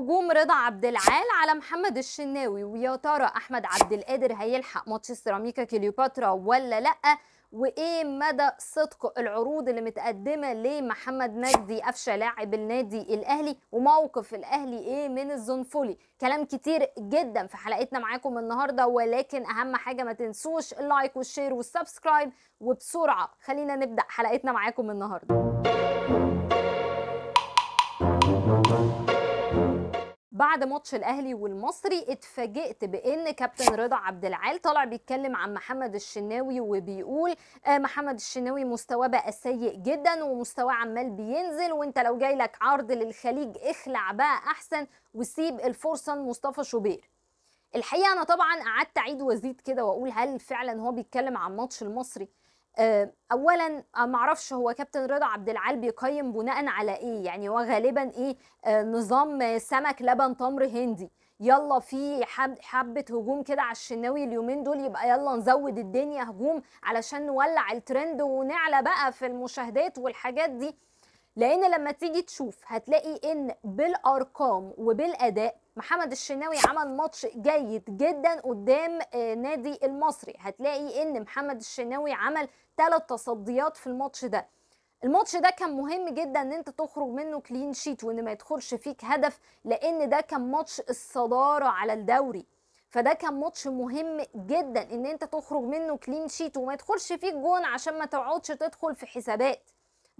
هجوم رضا عبد العال على محمد الشناوي ويا ترى احمد عبد القادر هيلحق ماتش سيراميكا كليوباترا ولا لا وايه مدى صدق العروض اللي متقدمه لمحمد مجدي قفشه لاعب النادي الاهلي وموقف الاهلي ايه من الزنفولي كلام كتير جدا في حلقتنا معاكم النهارده ولكن اهم حاجه ما تنسوش اللايك والشير والسبسكرايب وبسرعه خلينا نبدا حلقتنا معاكم النهارده بعد ماتش الاهلي والمصري اتفاجئت بان كابتن رضا عبد العال طالع بيتكلم عن محمد الشناوي وبيقول آه محمد الشناوي مستواه بقى سيء جدا ومستواه عمال بينزل وانت لو جاي لك عرض للخليج اخلع بقى احسن وسيب الفرصه لمصطفى شوبير الحقيقه انا طبعا قعدت اعيد وازيد كده واقول هل فعلا هو بيتكلم عن ماتش المصري آه، اولا آه، ما اعرفش هو كابتن رضا عبد العال بيقيم بناء على ايه يعني هو غالبا ايه آه، نظام سمك لبن تمر هندي يلا في حبه هجوم كده على الشناوي اليومين دول يبقى يلا نزود الدنيا هجوم علشان نولع الترند ونعلى بقى في المشاهدات والحاجات دي لان لما تيجي تشوف هتلاقي ان بالارقام وبالاداء محمد الشناوي عمل ماتش جيد جدا قدام آه، نادي المصري هتلاقي ان محمد الشناوي عمل ثلاث تصديات في الماتش ده الماتش ده كان مهم جدا ان انت تخرج منه كلين شيت وان ما يدخلش فيك هدف لان ده كان ماتش الصداره على الدوري فده كان ماتش مهم جدا ان انت تخرج منه كلين شيت وما يدخلش فيك جون عشان ما تقعدش تدخل في حسابات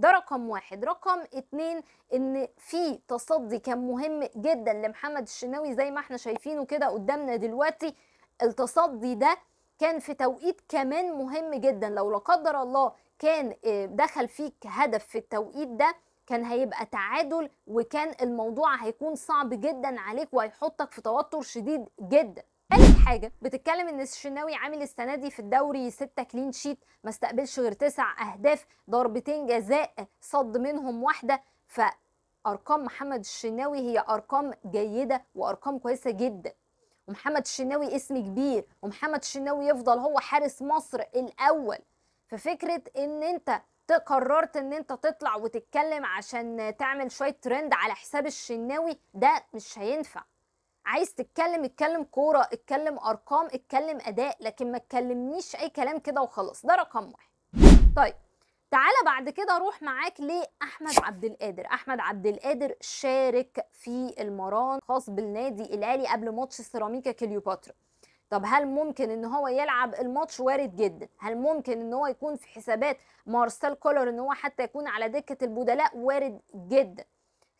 ده رقم واحد رقم اتنين ان في تصدي كان مهم جدا لمحمد الشناوي زي ما احنا شايفينه كده قدامنا دلوقتي التصدي ده كان في توقيت كمان مهم جدا لو لا قدر الله كان آه، دخل فيك هدف في التوقيت ده كان هيبقى تعادل وكان الموضوع هيكون صعب جدا عليك وهيحطك في توتر شديد جدا حاجه بتتكلم ان الشناوي عامل السنه دي في الدوري 6 كلين شيت ما استقبلش غير 9 اهداف ضربتين جزاء صد منهم واحده ف ارقام محمد الشناوي هي ارقام جيده وارقام كويسه جدا ومحمد الشناوي اسم كبير ومحمد الشناوي يفضل هو حارس مصر الاول ففكره ان انت قررت ان انت تطلع وتتكلم عشان تعمل شويه ترند على حساب الشناوي ده مش هينفع عايز تتكلم اتكلم كوره اتكلم ارقام اتكلم اداء لكن ما تكلمنيش اي كلام كده وخلاص ده رقم واحد طيب تعالى بعد كده اروح معاك لاحمد عبد القادر احمد عبد القادر شارك في المران خاص بالنادي الاهلي قبل ماتش سيراميكا كليوباترا طب هل ممكن ان هو يلعب الماتش وارد جدا هل ممكن ان هو يكون في حسابات مارسيل كولر ان هو حتى يكون على دكه البدلاء وارد جدا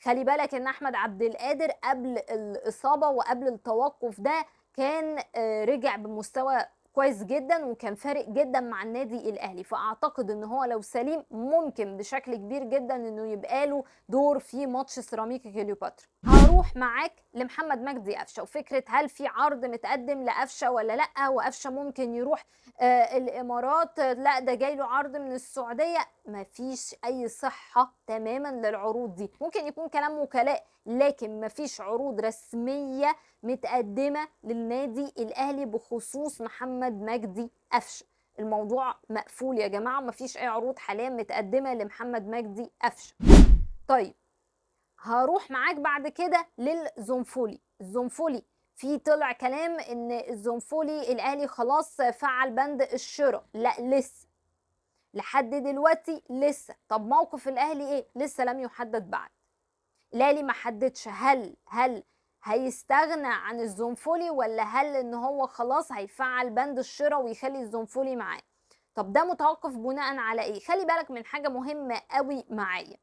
خلي بالك ان احمد عبد القادر قبل الاصابه وقبل التوقف ده كان آه، رجع بمستوى كويس جدا وكان فارق جدا مع النادي الاهلي فاعتقد ان هو لو سليم ممكن بشكل كبير جدا انه يبقى له دور في ماتش سيراميكا كليوباترا هروح معاك لمحمد مجدي قفشه وفكره هل في عرض متقدم لقفشه ولا لا وقفشه ممكن يروح آه الامارات لا ده جاي له عرض من السعوديه مفيش اي صحه تماما للعروض دي ممكن يكون كلام وكلاء لكن مفيش عروض رسميه متقدمه للنادي الاهلي بخصوص محمد مجدي قفشه الموضوع مقفول يا جماعه مفيش اي عروض حاليا متقدمه لمحمد مجدي قفشه طيب هروح معاك بعد كده للزنفولي الزنفولي في طلع كلام ان الزنفولي الاهلي خلاص فعل بند الشراء لا لسه لحد دلوقتي لسه طب موقف الاهلي ايه لسه لم يحدد بعد الاهلي ما حددش هل هل هيستغنى عن الزنفولي ولا هل ان هو خلاص هيفعل بند الشراء ويخلي الزنفولي معاه طب ده متوقف بناء على ايه خلي بالك من حاجه مهمه قوي معايا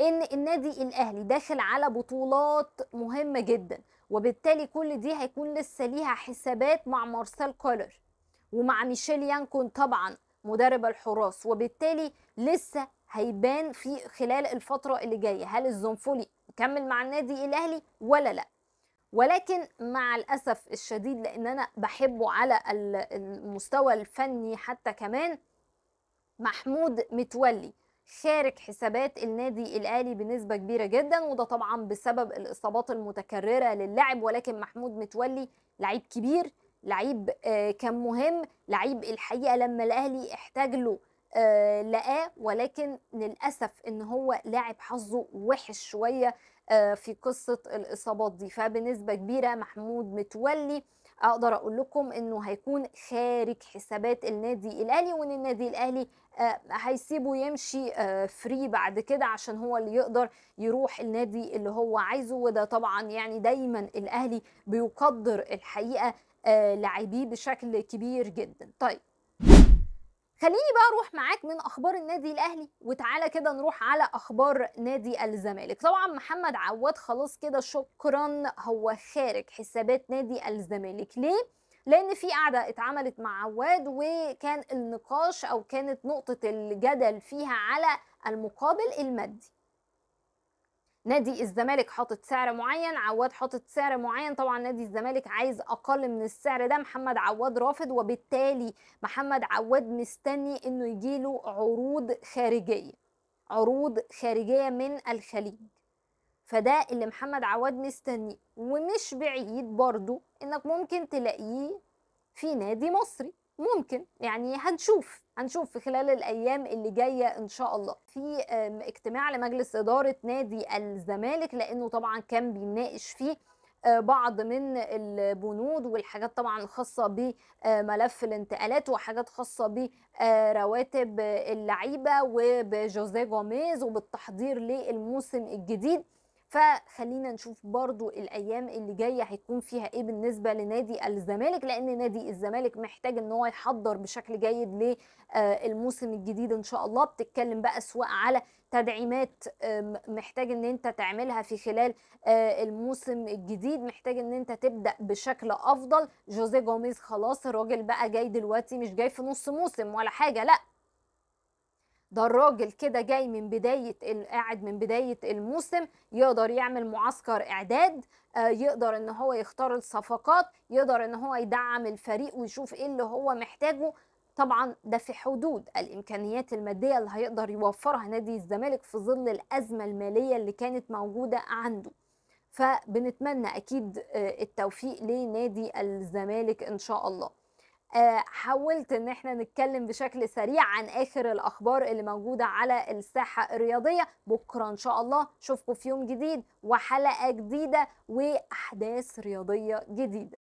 ان النادي الاهلي داخل على بطولات مهمه جدا وبالتالي كل دي هيكون لسه ليها حسابات مع مارسيل كولر ومع ميشيل يانكون طبعا مدرب الحراس وبالتالي لسه هيبان في خلال الفتره اللي جايه هل الزنفولي كمل مع النادي الاهلي ولا لا ولكن مع الاسف الشديد لان انا بحبه على المستوى الفني حتى كمان محمود متولي خارج حسابات النادي الاهلي بنسبه كبيره جدا وده طبعا بسبب الاصابات المتكرره للاعب ولكن محمود متولي لعيب كبير لعيب آه، كان مهم لعيب الحقيقه لما الاهلي احتاج له آه لقاه ولكن للاسف ان هو لاعب حظه وحش شويه آه في قصه الاصابات دي فبنسبه كبيره محمود متولي اقدر اقول لكم انه هيكون خارج حسابات النادي الاهلي وان النادي الاهلي آه، هيسيبه يمشي فري آه، بعد كده عشان هو اللي يقدر يروح النادي اللي هو عايزه وده طبعا يعني دايما الاهلي بيقدر الحقيقه آه، لاعبيه بشكل كبير جدا طيب خليني بقى اروح معاك من اخبار النادي الاهلي وتعالى كده نروح على اخبار نادي الزمالك طبعا محمد عواد خلاص كده شكرا هو خارج حسابات نادي الزمالك ليه لان في قاعده اتعملت مع عواد وكان النقاش او كانت نقطه الجدل فيها على المقابل المادي نادي الزمالك حاطط سعر معين عواد حاطط سعر معين طبعا نادي الزمالك عايز اقل من السعر ده محمد عواد رافض وبالتالي محمد عواد مستني انه يجيله عروض خارجيه عروض خارجيه من الخليج فده اللي محمد عواد مستنيه ومش بعيد برضو انك ممكن تلاقيه في نادي مصري ممكن يعني هنشوف هنشوف في خلال الايام اللي جايه ان شاء الله في اجتماع لمجلس اداره نادي الزمالك لانه طبعا كان بيناقش فيه آه، بعض من البنود والحاجات طبعا الخاصة بملف آه، الانتقالات وحاجات خاصة برواتب آه، اللعيبة وبجوزيه جوميز وبالتحضير للموسم الجديد فخلينا نشوف برضو الايام اللي جايه هيكون فيها ايه بالنسبه لنادي الزمالك لان نادي الزمالك محتاج ان هو يحضر بشكل جيد للموسم آه، الجديد ان شاء الله بتتكلم بقى سواء على تدعيمات محتاج ان انت تعملها في خلال آه، الموسم الجديد محتاج ان انت تبدا بشكل افضل جوزيه جوميز خلاص الراجل بقى جاي دلوقتي مش جاي في نص موسم ولا حاجه لا ده الراجل كده جاي من بدايه قاعد من بدايه الموسم يقدر يعمل معسكر اعداد آه، يقدر ان هو يختار الصفقات يقدر ان هو يدعم الفريق ويشوف ايه اللي هو محتاجه طبعا ده في حدود الامكانيات الماديه اللي هيقدر يوفرها نادي الزمالك في ظل الازمه الماليه اللي كانت موجوده عنده فبنتمنى اكيد آه، التوفيق لنادي الزمالك ان شاء الله آه، حاولت ان احنا نتكلم بشكل سريع عن اخر الاخبار اللي موجوده على الساحه الرياضيه بكره ان شاء الله اشوفكم في يوم جديد وحلقه جديده واحداث رياضيه جديده